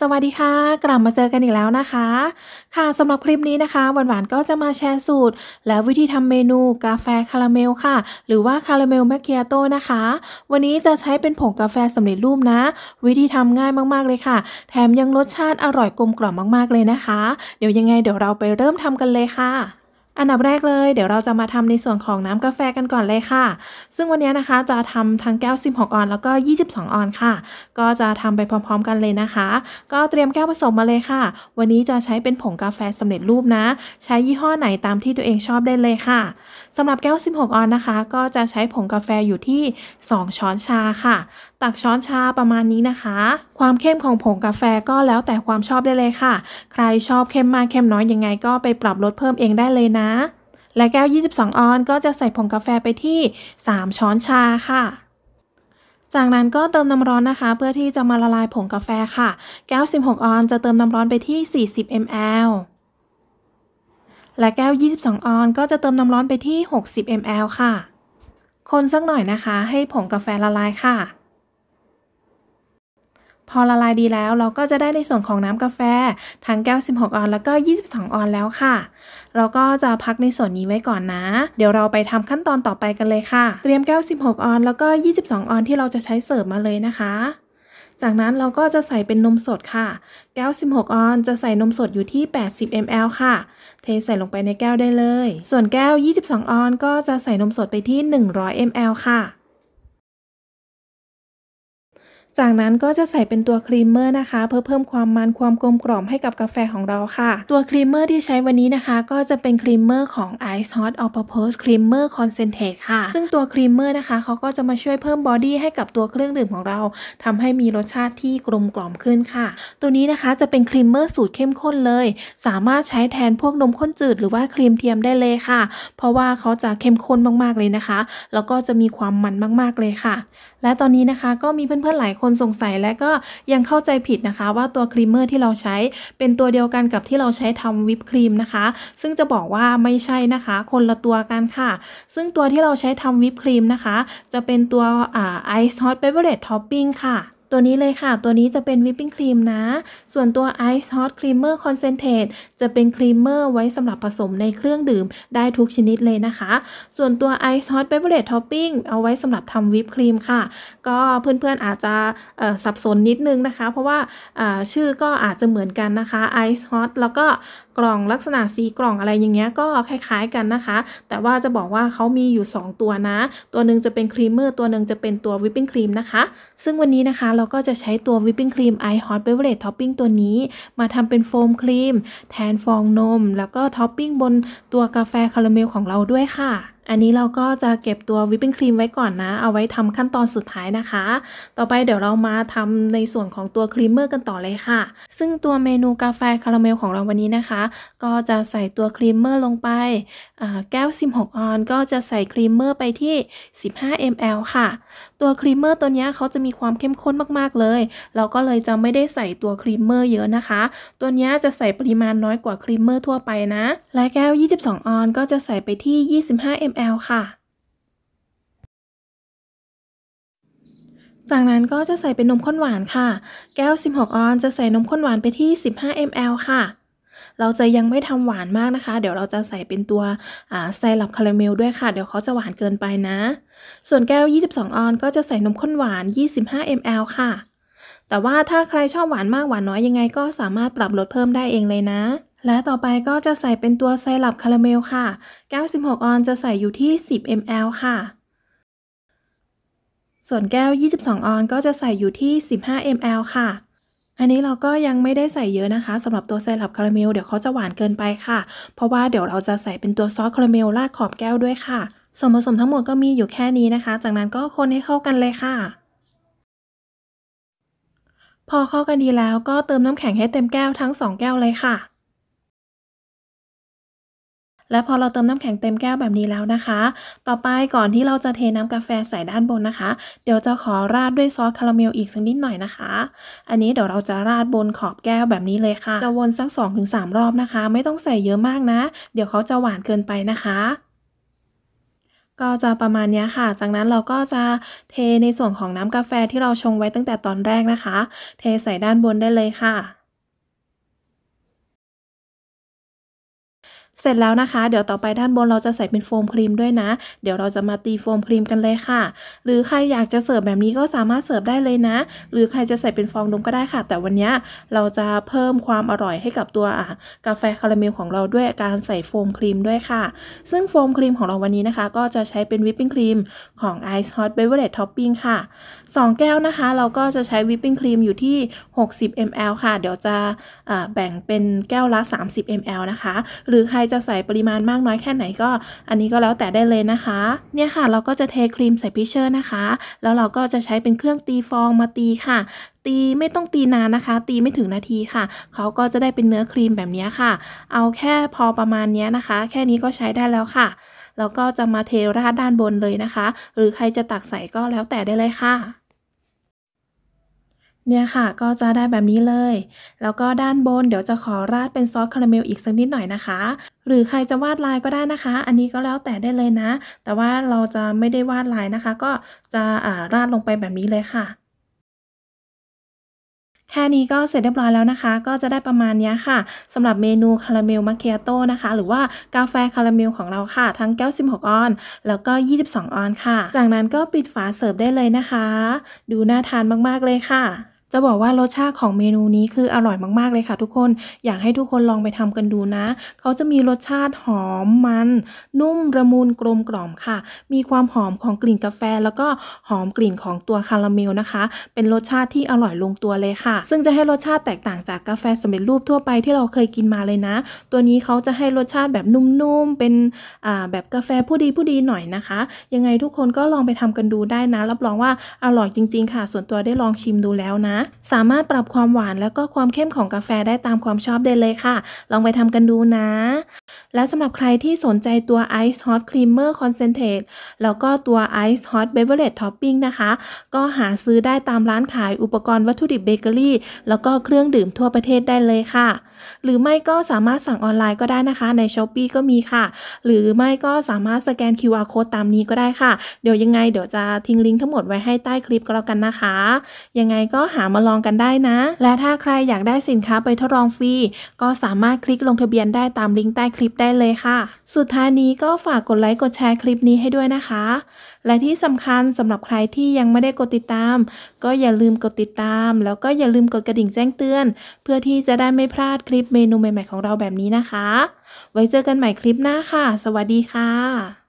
สวัสดีค่ะกลับมาเจอกันอีกแล้วนะคะ ค่ะสำหรับคลิปนี้นะคะหวานนก็จะมาแชร์สูตร และวิธีทำเมนูกาแฟคาราเมลค่ะ หรือว่าคาราเมลแมคเคียโต้นะคะ วันนี้จะใช้เป็นผงกาแฟสำเร็จรูปนะ วิธีทำง่ายมากๆเลยค่ะแถมยังรสชาติอร่อยกลมกล่อมมาก ๆเลยนะคะ เดี๋ยวยังไงเดี๋ยวเราไปเริ่มทำกันเลยค่ะอันดับแรกเลย เดี๋ยวเราจะมาทำในส่วนของน้ำกาแฟกันก่อนเลยค่ะ ซึ่งวันนี้นะคะจะทำทั้งแก้ว16ออนแล้วก็ 22ออนค่ะ ก็จะทำไปพร้อมๆกันเลยนะคะ ก็เตรียมแก้วผสมมาเลยค่ะ วันนี้จะใช้เป็นผงกาแฟสำเร็จรูปนะ ใช้ยี่ห้อไหนตามที่ตัวเองชอบได้เลยค่ะ สำหรับแก้ว16ออนนะคะ ก็จะใช้ผงกาแฟอยู่ที่ 2 ช้อนชาค่ะตักช้อนชาประมาณนี้นะคะ ความเข้มของผงกาแฟก็แล้วแต่ความชอบได้เลยค่ะ ใครชอบเข้มมากเข้มน้อยยังไงก็ไปปรับลดเพิ่มเองได้เลยนะ และแก้ว 22 ออนก็จะใส่ผงกาแฟไปที่ 3 ช้อนชาค่ะ จากนั้นก็เติมน้ำร้อนนะคะ เพื่อที่จะมาละลายผงกาแฟค่ะ แก้ว16ออนจะเติมน้ำร้อนไปที่ 40 ml และแก้ว 22 ออนก็จะเติมน้ำร้อนไปที่ 60 ml ค่ะ คนสักหน่อยนะคะ ให้ผงกาแฟละลายค่ะพอละลายดีแล้วเราก็จะได้ในส่วนของน้ำกาแฟทั้งแก้ว 16 ออนแล้วก็ 22 ออนแล้วค่ะ เราก็จะพักในส่วนนี้ไว้ก่อนนะ เดี๋ยวเราไปทำขั้นตอนต่อไปกันเลยค่ะ เตรียมแก้ว 16 ออนแล้วก็ 22 ออนที่เราจะใช้เสิร์ฟมาเลยนะคะ จากนั้นเราก็จะใส่เป็นนมสดค่ะ แก้ว 16 ออนจะใส่นมสดอยู่ที่ 80 ml ค่ะ เทใส่ลงไปในแก้วได้เลย ส่วนแก้ว 22 ออนก็จะใส่นมสดไปที่ 100 ml ค่ะจากนั้นก็จะใส่เป็นตัวครีมเมอร์นะคะเพื่อเพิ่มความมันความกลมกล่อมให้กับกาแฟของเราค่ะ ตัวครีมเมอร์ที่ใช้วันนี้นะคะก็จะเป็นครีมเมอร์ของ Ice Hot All Purpose Creamer Concentrate ค่ะ ซึ่งตัวครีมเมอร์นะคะเขาก็จะมาช่วยเพิ่มบอดี้ให้กับตัวเครื่องดื่มของเรา ทำให้มีรสชาติที่กลมกล่อมขึ้นค่ะ ตัวนี้นะคะจะเป็นครีมเมอร์สูตรเข้มข้นเลย สามารถใช้แทนพวกนมข้นจืดหรือว่าครีมเทียมได้เลยค่ะ เพราะว่าเขาจะเข้มข้นมากๆเลยนะคะ แล้วก็จะมีความมันมากๆ เลยค่ะ และตอนนี้นะคะก็มีเพื่อนๆหลายคนสงสัยและก็ยังเข้าใจผิดนะคะว่าตัวครีมเมอร์ที่เราใช้เป็นตัวเดียวกันกับที่เราใช้ทำวิปครีมนะคะ ซึ่งจะบอกว่าไม่ใช่นะคะคนละตัวกันค่ะ ซึ่งตัวที่เราใช้ทำวิปครีมนะคะจะเป็นตัวไอซ์ฮอตเบเวอร์เรจท็อปปิ้งค่ะตัวนี้เลยค่ะ ตัวนี้จะเป็นวิปปิ้งครีมนะ ส่วนตัว Ice Hot Creamer Concentrate จะเป็นครีมเมอร์ไว้สำหรับผสมในเครื่องดื่มได้ทุกชนิดเลยนะคะ ส่วนตัว Ice Hot Beverage Topping เอาไว้สำหรับทำวิปครีมค่ะ ก็เพื่อนๆอาจจะสับสนนิดนึงนะคะ เพราะว่าชื่อก็อาจจะเหมือนกันนะคะ Ice Hot แล้วก็กล่องลักษณะ สีกล่องอะไรอย่างเงี้ยก็คล้ายๆกันนะคะ แต่ว่าจะบอกว่าเขามีอยู่ 2 ตัวนะ ตัวหนึ่งจะเป็นครีมเมอร์ตัวหนึ่งจะเป็นตัววิปปิ้งครีมนะคะ ซึ่งวันนี้นะคะเราก็จะใช้ตัววิปปิ้งครีมไอฮอตเบเวอร์เรจท็อปปิ้งตัวนี้ มาทำเป็นโฟมครีมแทนฟองนม แล้วก็ท็อปปิ้งบนตัวกาแฟคาราเมลของเราด้วยค่ะอันนี้เราก็จะเก็บตัววิปปิ้งครีมไว้ก่อนนะ เอาไว้ทำขั้นตอนสุดท้ายนะคะ ต่อไปเดี๋ยวเรามาทำในส่วนของตัว ครีมเมอร์กันต่อเลยค่ะ ซึ่งตัวเมนูกาแฟคาราเมลของเราวันนี้นะคะ ก็จะใส่ตัว ครีมเมอร์ลงไป แก้ว 16 ออนก็จะใส่ครีมเมอร์ไปที่ 15 ml ค่ะ ตัวครีมเมอร์ตัวนี้เขาจะมีความเข้มข้นมาก ๆ เลย เราก็เลยจะไม่ได้ใส่ตัวครีมเมอร์เยอะนะคะ ตัวนี้จะใส่ปริมาณน้อยกว่าครีมเมอร์ทั่วไปนะ และแก้ว 22 ออนก็จะใส่ไปที่ 25 ml ml ค่ะจากนั้นก็จะใส่เป็นนมข้นหวานค่ะ แก้ว 16 ออนจะใส่นมข้นหวานไปที่ 15 ml ค่ะ เราจะยังไม่ทำหวานมากนะคะ เดี๋ยวเราจะใส่เป็นตัวไซรัปคาราเมลด้วยค่ะ เดี๋ยวเขาจะหวานเกินไปนะ ส่วนแก้ว 22 ออน ก็จะใส่นมข้นหวาน 25 ml ค่ะ แต่ว่าถ้าใครชอบหวานมากหวานน้อยยังไงก็สามารถปรับลดเพิ่มได้เองเลยนะและต่อไปก็จะใส่เป็นตัวไซรัปคาราเมลค่ะ แก้ว 16 ออนจะใส่อยู่ที่ 10 ml ค่ะ ส่วนแก้ว 22 ออนก็จะใส่อยู่ที่15 ml ค่ะ อันนี้เราก็ยังไม่ได้ใส่เยอะนะคะสำหรับตัวไซรัปคาราเมลเดี๋ยวเขาจะหวานเกินไปค่ะ เพราะว่าเดี๋ยวเราจะใส่เป็นตัวซอสคาราเมลราดขอบแก้วด้วยค่ะ ส่วนผสมทั้งหมดก็มีอยู่แค่นี้นะคะ จากนั้นก็คนให้เข้ากันเลยค่ะ พอเข้ากันดีแล้วก็เติมน้ำแข็งให้เต็มแก้วทั้ง 2 แก้วเลยค่ะและพอเราเติมน้ำแข็งเต็มแก้วแบบนี้แล้วนะคะ ต่อไปก่อนที่เราจะเทน้ำกาแฟใส่ด้านบนนะคะ เดี๋ยวจะขอราดด้วยซอสคาราเมลอีกสักนิดหน่อยนะคะ อันนี้เดี๋ยวเราจะราดบนขอบแก้วแบบนี้เลยค่ะ จะวนสัก 2-3 รอบนะคะ ไม่ต้องใส่เยอะมากนะ เดี๋ยวเขาจะหวานเกินไปนะคะ ก็จะประมาณนี้ค่ะ จากนั้นเราก็จะเทในส่วนของน้ำกาแฟที่เราชงไว้ตั้งแต่ตอนแรกนะคะ เทใส่ด้านบนได้เลยค่ะเสร็จแล้วนะคะ เดี๋ยวต่อไปด้านบนเราจะใส่เป็นโฟมครีมด้วยนะเดี๋ยวเราจะมาตีโฟมครีมกันเลยค่ะ หรือใครอยากจะเสิร์ฟแบบนี้ก็สามารถเสิร์ฟได้เลยนะ หรือใครจะใส่เป็นฟองนมก็ได้ค่ะ แต่วันนี้เราจะเพิ่มความอร่อยให้กับตัวกาแฟคาราเมลของเราด้วยการใส่โฟมครีมด้วยค่ะซึ่งโฟมครีมของเราวันนี้นะคะก็จะใช้เป็นวิปปิ้งครีมของ Ice Hot Beverage Topping ค่ะ2 แก้วนะคะ เราก็จะใช้วิปปิ้งครีมอยู่ที่60 ml ค่ะ เดี๋ยวจะแบ่งเป็นแก้วละ 30 ml นะคะ หรือใครจะใส่ปริมาณมากน้อยแค่ไหนก็อันนี้ก็แล้วแต่ได้เลยนะคะ เนี่ยค่ะเราก็จะเทครีมใส่พิเชอร์นะคะ แล้วเราก็จะใช้เป็นเครื่องตีฟองมาตีค่ะ ตีไม่ต้องตีนานนะคะ ตีไม่ถึงนาทีค่ะ เขาก็จะได้เป็นเนื้อครีมแบบนี้ค่ะ เอาแค่พอประมาณนี้นะคะ แค่นี้ก็ใช้ได้แล้วค่ะ แล้วก็จะมาเทราดด้านบนเลยนะคะ หรือใครจะตักใส่ก็แล้วแต่ได้เลยค่ะเนี่ยค่ะก็จะได้แบบนี้เลย แล้วก็ด้านบนเดี๋ยวจะขอราดเป็นซอสคาราเมลอีกสักนิดหน่อยนะคะ หรือใครจะวาดลายก็ได้นะคะ อันนี้ก็แล้วแต่ได้เลยนะ แต่ว่าเราจะไม่ได้วาดลายนะคะ ก็จะราดลงไปแบบนี้เลยค่ะ แค่นี้ก็เสร็จเรียบร้อยแล้วนะคะ ก็จะได้ประมาณนี้ค่ะสำหรับเมนูคาราเมลมาเคียโต้นะคะ หรือว่ากาแฟคาราเมลของเราค่ะทั้งแก้ว16ออนแล้วก็ 22 ออนค่ะจากนั้นก็ปิดฝาเสิร์ฟได้เลยนะคะดูน่าทานมากๆเลยค่ะจะบอกว่ารสชาติของเมนูนี้คืออร่อยมากๆเลยค่ะทุกคน อยากให้ทุกคนลองไปทำกันดูนะ เขาจะมีรสชาติหอมมันนุ่มระมูลกลมกล่อมค่ะ มีความหอมของกลิ่นกาแฟ แล้วก็หอมกลิ่นของตัวคาราเมลนะคะ เป็นรสชาติที่อร่อยลงตัวเลยค่ะ ซึ่งจะให้รสชาติแตกต่างจากกาแฟสำเร็จรูปทั่วไปที่เราเคยกินมาเลยนะ ตัวนี้เขาจะให้รสชาติแบบนุ่มๆ เป็นแบบกาแฟผู้ดีผู้ดีหน่อยนะคะ ยังไงทุกคนก็ลองไปทำกันดูได้นะ รับรองว่าอร่อยจริง ๆ ค่ะ ส่วนตัวได้ลองชิมดูแล้วนะสามารถปรับความหวานแล้วก็ความเข้มของกาแฟได้ตามความชอบได้เลยค่ะ ลองไปทำกันดูนะ และสำหรับใครที่สนใจตัว Ice Hot Creamer Concentrate แล้วก็ตัว Ice Hot Beverage Topping นะคะ ก็หาซื้อได้ตามร้านขายอุปกรณ์วัตถุดิบเบเกอรี่ แล้วก็เครื่องดื่มทั่วประเทศได้เลยค่ะ หรือไม่ก็สามารถสั่งออนไลน์ก็ได้นะคะ ใน s h อ p e e ก็มีค่ะ หรือไม่ก็สามารถสแกน QR Code ตามนี้ก็ได้ค่ะ เดี๋ยวยังไงเดี๋ยวจะทิ้งลิงก์ทั้งหมดไว้ให้ใต้คลิปก็แล้วกันนะคะ ยังไงก็หามาลองกันได้นะ และถ้าใครอยากได้สินค้าไปทดลองฟรีก็สามารถคลิกลงทะเบียนได้ตามลิงก์ใต้คลิปได้เลยค่ะ สุดท้ายนี้ก็ฝากกดไลค์กดแชร์คลิปนี้ให้ด้วยนะคะ และที่สำคัญสำหรับใครที่ยังไม่ได้กดติดตาม ก็อย่าลืมกดติดตาม แล้วก็อย่าลืมกดกระดิ่งแจ้งเตือน เพื่อที่จะได้ไม่พลาดคลิปเมนูใหม่ ๆ ของเราแบบนี้นะคะ ไว้เจอกันใหม่คลิปหน้าค่ะ สวัสดีค่ะ